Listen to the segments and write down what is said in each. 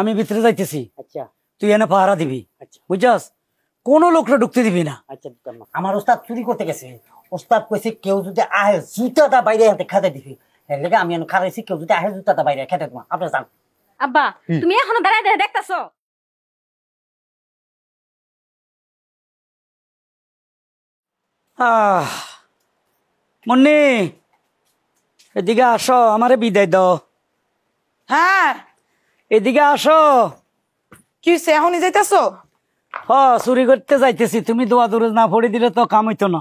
আমি ভিতরে যাইতেছি আচ্ছা। তুই এনে পাহারা দিবি আচ্ছা। বুঝছাস কোন লোকটা ঢুকতে দিবি না আচ্ছা, আমার ওস্তাদ চুরি করতে গেছে ওস্তাদ কেছে কেউ যদি আহে জুতাটা বাইরে হাতে খেতে দিবি আমি এখন খারাইছি কেউ যদি আহে জুতাটা বাইরে খেতে তোমার আপনার যান আব্বা তুমি এখনো দাঁড়াই দাঁড়ায় দেখতেছো মুন্নি এদিকে আসো আমারে বিদায় দাও হ্যাঁ এদিকে আসো কি এখনই যাইতেছো হ চুরি করতে যাইতেছি তুমি দোয়া দূরে না পড়ে দিলে তো কাম হইতো না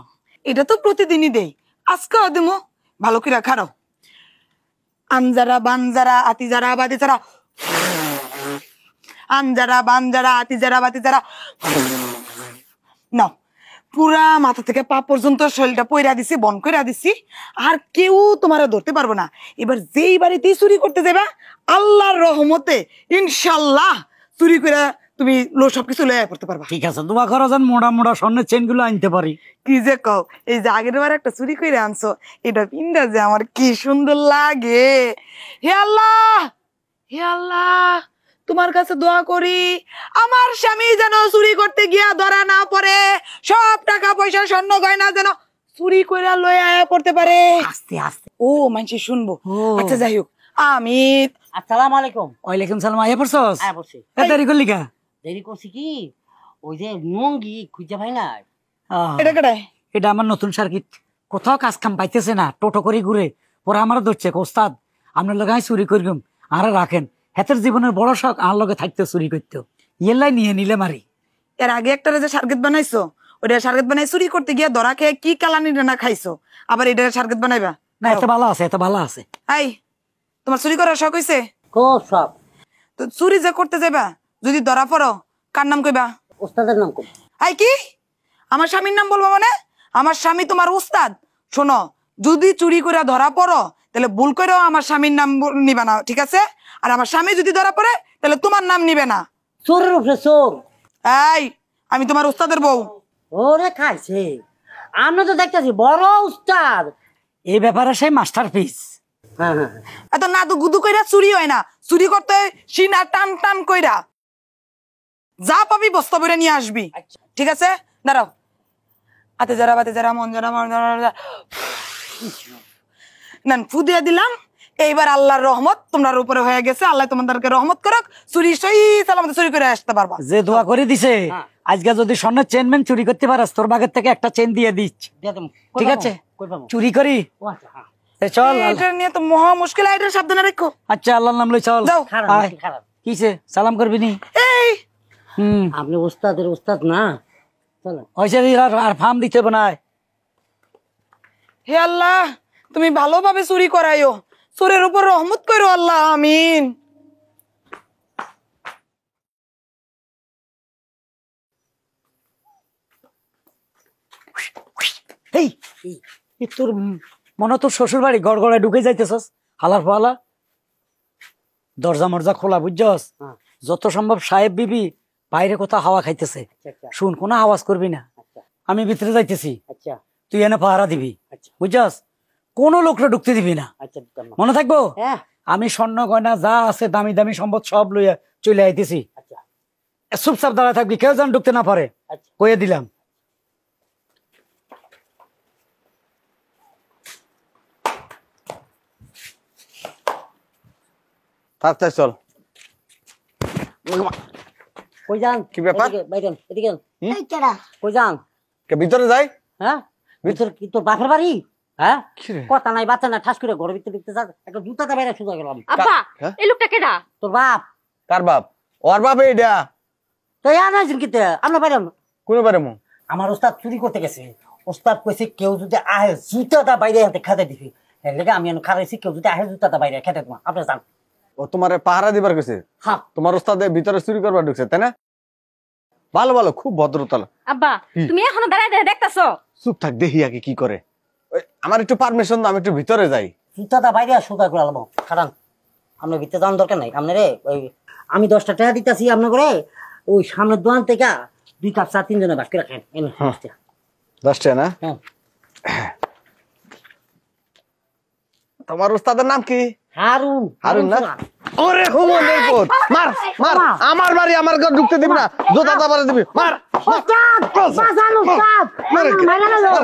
এটা তো প্রতিদিনই দেই আজকে দেবো ভালো কিরা খারাও আনজারা বানজারা আতিজারা যারা আনজারা বানজারা বাতি যারা না পুরা মাথা থেকে পা পর্যন্ত শরীরটা পয়রা দিছি বন কইরা দিছি আর কেউ তোমার ধরতে পারবো না এবার যেই বাড়িতে চুরি করতে যাবে আল্লাহর রহমতে ইনশাল্লাহ চুরি করে তুমি লো সবকিছু লয়া করতে পারবা ঠিক আছে তোমার ঘর যান মোড়া মোড়া স্বর্ণের চেন গুলো আনতে পারি কি যে কও এই যে আগের বার একটা চুরি করে আনছো এটা পিন্দা যে আমার কি সুন্দর লাগে হে আল্লাহ হে আল্লাহ তোমার কাছে দোয়া করি আমার স্বামী যেন চুরি করতে গিয়া ধরা না পরে সব টাকা পয়সা স্বর্ণ গয়না যেন চুরি করে লয়ে আয়া করতে পারে আস্তে আস্তে ও মানছি শুনবো আচ্ছা যাই হোক আমি আসসালামু আলাইকুম ওয়ালাইকুম আসসালাম আয়া পড়ছস হ্যাঁ পড়ছি দেরি করলি কা দেরি করছি কি ওই যে নঙ্গি খুঁজে ভাই না এটা কেডা এটা আমার নতুন সার্কিট কোথাও কাজ কাম পাইতেছে না টোটো করে ঘুরে পরে আমার ধরছে ওস্তাদ আপনার লগাই চুরি করবেন আরে রাখেন হেতের জীবনের বড় শখ আমার লগে থাকতে চুরি করতে ইয়েলাই নিয়ে নিলে মারি এর আগে একটা যে সার্গেত বানাইছো ওটা সার্গেত বানাই চুরি করতে গিয়ে ধরা খেয়ে কি কালানি না খাইছো আবার এটা সার্গেত বানাইবা না এত ভালো আছে এত ভালো আছে আই তোমার চুরি করার শখ হয়েছে তো চুরি যে করতে যাবা যদি ধরা পড়ো কার নাম কইবা ওস্তাদের নাম কই আই কি আমার স্বামীর নাম বলবো মানে আমার স্বামী তোমার উস্তাদ শোনো যদি চুরি করে ধরা পড়ো তাহলে ভুল করেও আমার স্বামীর নাম নিবে না ঠিক আছে আর আমার স্বামী যদি ধরা পড়ে তাহলে তোমার নাম নিবে না আমি তোমার উস্তাদের বউ ওরে খাইছে আমরা তো দেখতেছি বড় উস্তাদ এই ব্যাপারে সেই মাস্টার পিস এত তো গুদু কইরা চুরি হয় না চুরি করতে সিনা টান টান কইরা যা পাবি বস্তা বেড়ে নিয়ে আসবি আচ্ছা। ঠিক আছে দাঁড়াও আতে যারা বাতে যারা মন যারা মন যারা নেন ফু দিয়ে দিলাম এইবার আল্লাহর রহমত তোমার উপরে হয়ে গেছে আল্লাহ তোমাদেরকে রহমত করক চুরি সই সালামতে চুরি করে আসতে পারবা যে দোয়া করে দিছে হ্যাঁ। আজকে যদি স্বর্ণের চেন চেনম্যান চুরি করতে পারাস তোর বাগের থেকে একটা চেন দিয়ে দিস ঠিক আছে চুরি করি আচ্ছা, হ্যাঁ। আল্লাহ তুমি ভালোভাবে চুরি করাইও চোরের উপর রহমত করো আল্লাহ আমিন তোর মনে তোর শ্বশুর বাড়ি গড়গড়ায় ঢুকে যাইতেছস হালার ফালা দরজা মরজা খোলা বুঝছস হ্যাঁ। যত সম্ভব সাহেব বিবি বাইরে কোথাও হাওয়া খাইতেছে আচ্ছা, আচ্ছা। শুন কোন আওয়াজ করবি না আচ্ছা। আমি ভিতরে যাইতেছি তুই এনে পাহারা দিবি বুঝছস কোন লোকরা ঢুকতে দিবি না আচ্ছা, মনে থাকবো হ্যাঁ। আমি স্বর্ণ গয়না যা আছে দামি দামি সম্পদ সব লইয়া চলে আইতেছি আচ্ছা। চুপচাপ দাঁড়া থাকবি কেউ যেন ঢুকতে না পারে আচ্ছা। কয়ে দিলাম ভিতরে যাই হ্যাঁ ভিতরে কি তোর বাপের বাড়ি হ্যাঁ? কথা নাই বাচ্চা না ঠাস করে ভিতরে দেখতে যাস একটা জুতাটা বাইরে গেলাম হ্যাঁ? এই লোকটা কেডা তোর বাপ কার বাপ ওর বাপ এইডা আমরা কোন আমার ওস্তাদ চুরি করতে গেছে ওস্তাদ কেউ যদি আহে জুতাটা বাইরে হাতে খাতে দিবি আমি খারাইছি কেউ যদি আহে জুতাটা বাইরে খেতে তোমার আপনি যান ও তোমার পাহারা দিবার কইছে হ্যাঁ তোমার ওস্তাদে ভিতরে চুরি করবার ঢুকছে তাই না ভালো ভালো খুব ভদ্রতা আব্বা তুমি এখন দাঁড়ায় দেখতেছো চুপ থাক দেখি আগে কি করে আমার একটু পারমিশন দাও আমি একটু ভিতরে যাই দা বাইরে সুতা করে আলবো খারান আপনার ভিতরে যাওয়ার দরকার নাই আপনি রে ওই আমি দশটা টাকা দিতেছি আপনার করে ওই সামনের দোকান থেকে দুই কাপ চা তিনজনে বাস করে খান হ্যাঁ। দশ না হ্যাঁ। তোমার উস্তাদের নাম কি হারুন হারুন না ওরে হুমনের পোত মার মার আমার বাড়ি আমার ঘর ঢুকতে দিবি না জোতা দাবারে দিবি মার ওস্তাদ বাঁচান উস্তাদ মার মার